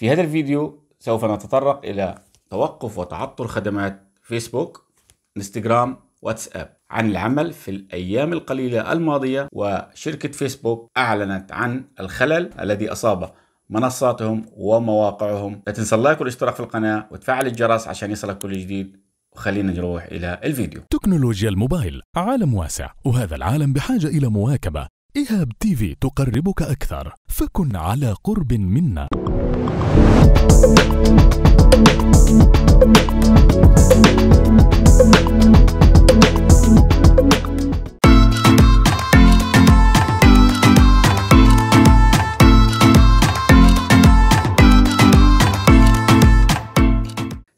في هذا الفيديو سوف نتطرق إلى توقف وتعطل خدمات فيسبوك، انستغرام، واتساب عن العمل في الأيام القليلة الماضية وشركة فيسبوك أعلنت عن الخلل الذي أصابه منصاتهم ومواقعهم لا تنسى اللايك والاشتراك في القناة وتفعل الجرس عشان يصلك كل جديد وخلينا نروح إلى الفيديو تكنولوجيا الموبايل عالم واسع وهذا العالم بحاجة إلى مواكبة إيهاب تيفي تقربك أكثر فكن على قرب منا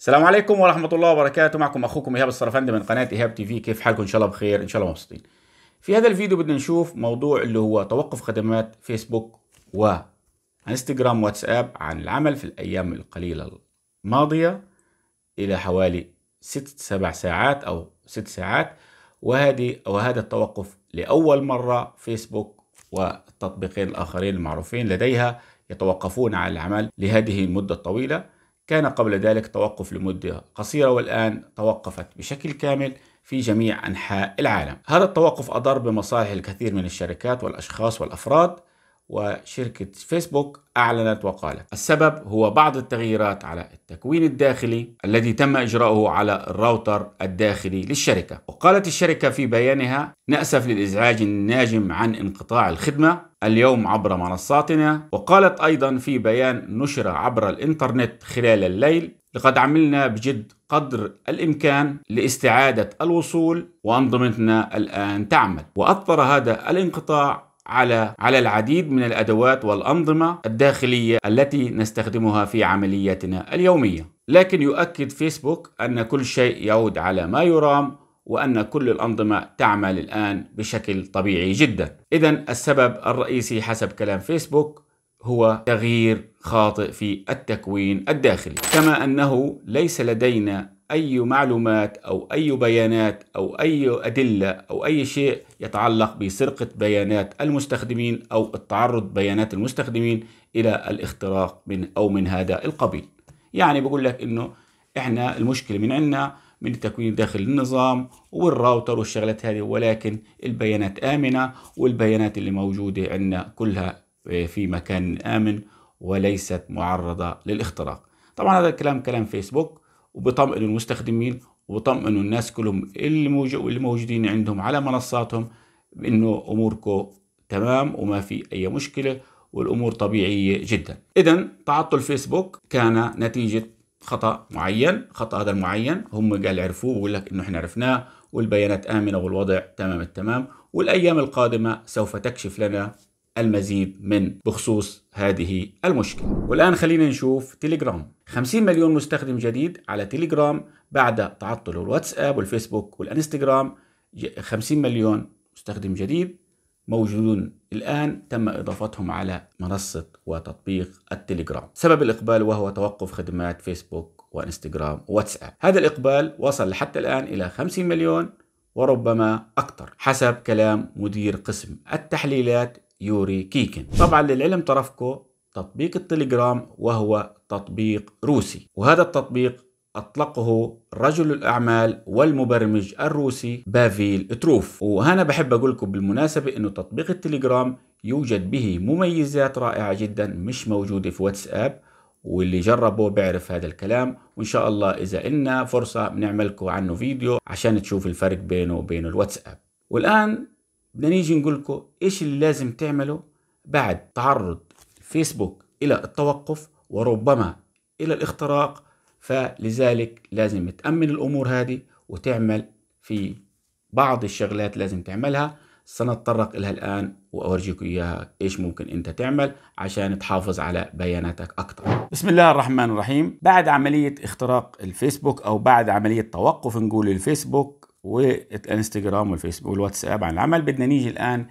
السلام عليكم ورحمة الله وبركاته معكم أخوكم إيهاب الصرفندي من قناة إيهاب تي في كيف حالكم إن شاء الله بخير إن شاء الله مبسوطين في هذا الفيديو بدنا نشوف موضوع اللي هو توقف خدمات فيسبوك و انستغرام واتساب عن العمل في الأيام القليلة الماضية إلى حوالي ست سبع ساعات أو ست ساعات وهذه وهذا التوقف لأول مرة فيسبوك والتطبيقين الآخرين المعروفين لديها يتوقفون عن العمل لهذه المدة الطويلة كان قبل ذلك توقف لمدة قصيرة والآن توقفت بشكل كامل في جميع أنحاء العالم هذا التوقف أضر بمصالح الكثير من الشركات والأشخاص والأفراد وشركة فيسبوك أعلنت وقالت السبب هو بعض التغييرات على التكوين الداخلي الذي تم إجراؤه على الراوتر الداخلي للشركة وقالت الشركة في بيانها نأسف للإزعاج الناجم عن انقطاع الخدمة اليوم عبر منصاتنا وقالت أيضا في بيان نشر عبر الإنترنت خلال الليل لقد عملنا بجد قدر الإمكان لاستعادة الوصول وأنظمتنا الآن تعمل وأثر هذا الانقطاع على على العديد من الادوات والانظمه الداخليه التي نستخدمها في عملياتنا اليوميه لكن يؤكد فيسبوك ان كل شيء يعود على ما يرام وأن كل الأنظمة تعمل الآن بشكل طبيعي جدا إذا السبب الرئيسي حسب كلام فيسبوك هو تغيير خاطئ في التكوين الداخلي كما أنه ليس لدينا أي معلومات أو أي بيانات أو أي أدلة أو أي شيء يتعلق بسرقة بيانات المستخدمين أو التعرض بيانات المستخدمين إلى الاختراق من أو من هذا القبيل يعني بقول لك إنه إحنا المشكلة من عنا من التكوين داخل النظام والراوتر والشغلات هذه ولكن البيانات آمنة والبيانات اللي موجودة عندنا كلها في مكان آمن وليست معرضة للاختراق طبعا هذا الكلام كلام فيسبوك وبطمئنوا المستخدمين وبطمئنوا الناس كلهم اللي موجودين عندهم على منصاتهم بانه اموركم تمام وما في اي مشكله والامور طبيعيه جدا اذا تعطل فيسبوك كان نتيجه خطا معين خطا هذا المعين هم قال عرفوه بقول لك انه احنا عرفناه والبيانات امنه والوضع تمام التمام والايام القادمه سوف تكشف لنا المزيد من بخصوص هذه المشكلة والآن خلينا نشوف تيليجرام 50 مليون مستخدم جديد على تيليجرام بعد تعطل الواتساب والفيسبوك والانستغرام 50 مليون مستخدم جديد موجودون الآن تم إضافتهم على منصة وتطبيق التليجرام سبب الإقبال وهو توقف خدمات فيسبوك وإنستغرام وواتساب هذا الإقبال وصل حتى الآن إلى 50 مليون وربما أكثر حسب كلام مدير قسم التحليلات يوري كيكن طبعا للعلم طرفكو تطبيق التليجرام وهو تطبيق روسي وهذا التطبيق أطلقه رجل الأعمال والمبرمج الروسي بافيل تروف وهنا بحب أقول لكم بالمناسبة أنه تطبيق التليجرام يوجد به مميزات رائعة جدا مش موجودة في واتساب واللي جربه بيعرف هذا الكلام وإن شاء الله إذا إلنا فرصة بنعملكم عنه فيديو عشان تشوف الفرق بينه وبين الواتساب والآن بدنا نيجي نقول لكم ايش اللي لازم تعمله بعد تعرض فيسبوك الى التوقف وربما الى الاختراق فلذلك لازم تأمن الامور هذه وتعمل في بعض الشغلات لازم تعملها سنتطرق لها الآن وأورجيك إياها إيش ممكن أنت تعمل عشان تحافظ على بياناتك أكثر بسم الله الرحمن الرحيم بعد عملية اختراق الفيسبوك أو بعد عملية توقف نقول الفيسبوك والانستجرام والفيسبوك والواتساب عن العمل بدنا نيجي الآن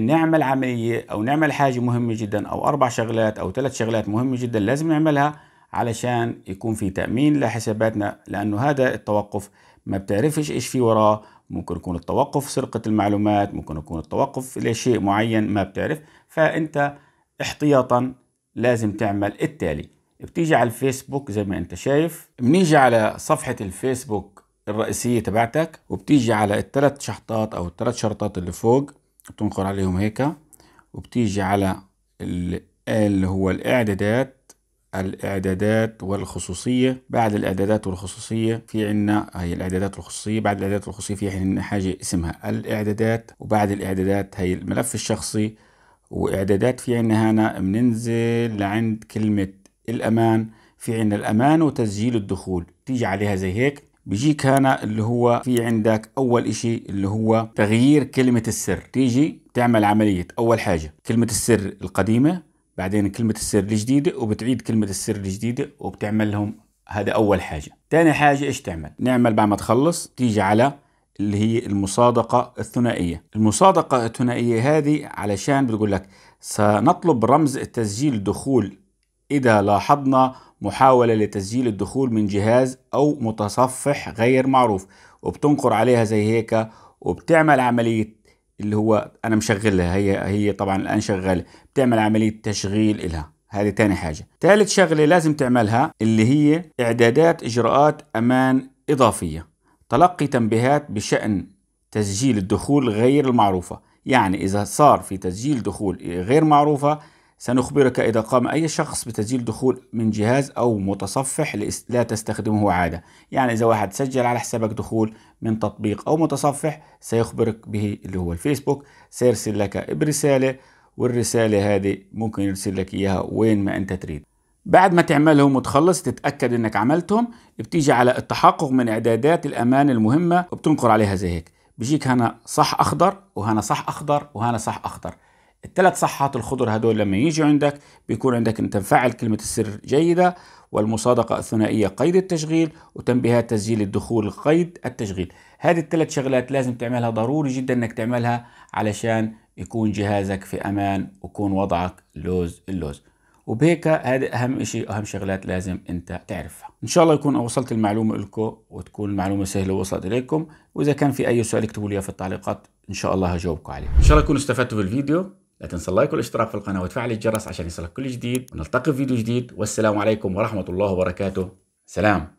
نعمل عملية أو نعمل حاجة مهمة جدا أو أربع شغلات أو ثلاث شغلات مهمة جدا لازم نعملها علشان يكون في تأمين لحساباتنا لأنه هذا التوقف ما بتعرفش إيش في وراه ممكن يكون التوقف سرقة المعلومات ممكن يكون التوقف لشيء معين ما بتعرف فأنت احتياطا لازم تعمل التالي بتيجي على الفيسبوك زي ما انت شايف بنيجي على صفحة الفيسبوك الرئيسية تبعتك وبتيجي على الثلاث شحطات او الثلاث شرطات اللي فوق بتنقر عليهم هيك وبتيجي على اللي هو الاعدادات الاعدادات والخصوصية بعد الاعدادات والخصوصية في عنا هي الاعدادات والخصوصية بعد الاعدادات والخصوصية في عنا حاجة اسمها الاعدادات وبعد الاعدادات هي الملف الشخصي واعدادات في عنا هنا بننزل لعند كلمة الامان في عنا الامان وتسجيل الدخول تيجي عليها زي هيك بيجيك هنا اللي هو في عندك اول اشي اللي هو تغيير كلمة السر تيجي تعمل عملية اول حاجة كلمة السر القديمة بعدين كلمة السر الجديدة وبتعيد كلمة السر الجديدة وبتعمل لهم هذا اول حاجة تاني حاجة ايش تعمل نعمل بعد ما تخلص تيجي على اللي هي المصادقة الثنائية المصادقة الثنائية هذه علشان بتقول لك سنطلب رمز التسجيل دخول إذا لاحظنا محاولة لتسجيل الدخول من جهاز أو متصفح غير معروف وبتنقر عليها زي هيك وبتعمل عملية اللي هو أنا مشغلها هي هي طبعا الآن شغالة بتعمل عملية تشغيل إلها هذه تاني حاجة ثالث شغلة لازم تعملها اللي هي إعدادات إجراءات أمان إضافية تلقي تنبيهات بشأن تسجيل الدخول غير المعروفة يعني إذا صار في تسجيل دخول غير معروفة سنخبرك إذا قام أي شخص بتسجيل دخول من جهاز أو متصفح لا تستخدمه عادة يعني إذا واحد سجل على حسابك دخول من تطبيق أو متصفح سيخبرك به اللي هو الفيسبوك سيرسل لك برسالة والرسالة هذه ممكن يرسل لك إياها وين ما أنت تريد بعد ما تعملهم وتخلص تتأكد إنك عملتهم بتيجي على التحقق من إعدادات الأمان المهمة وبتنقر عليها زي هيك بيجيك هنا صح أخضر وهنا صح أخضر وهنا صح أخضر الثلاث صحات الخضر هدول لما يجي عندك بيكون عندك انت مفعل كلمة السر جيدة والمصادقة الثنائية قيد التشغيل وتنبيهات تسجيل الدخول قيد التشغيل هذه الثلاث شغلات لازم تعملها ضروري جدا انك تعملها علشان يكون جهازك في امان ويكون وضعك لوز اللوز وبهيك هذا اهم شيء اهم شغلات لازم انت تعرفها ان شاء الله يكون وصلت المعلومه لكم وتكون المعلومه سهله وصلت اليكم واذا كان في اي سؤال اكتبوا لي في التعليقات ان شاء الله هجاوبكم عليه ان شاء الله تكونوا استفدتوا بالفيديو لا تنسى اللايك والاشتراك في القناة وتفعل الجرس عشان يصلك كل جديد ونلتقي في فيديو جديد والسلام عليكم ورحمة الله وبركاته سلام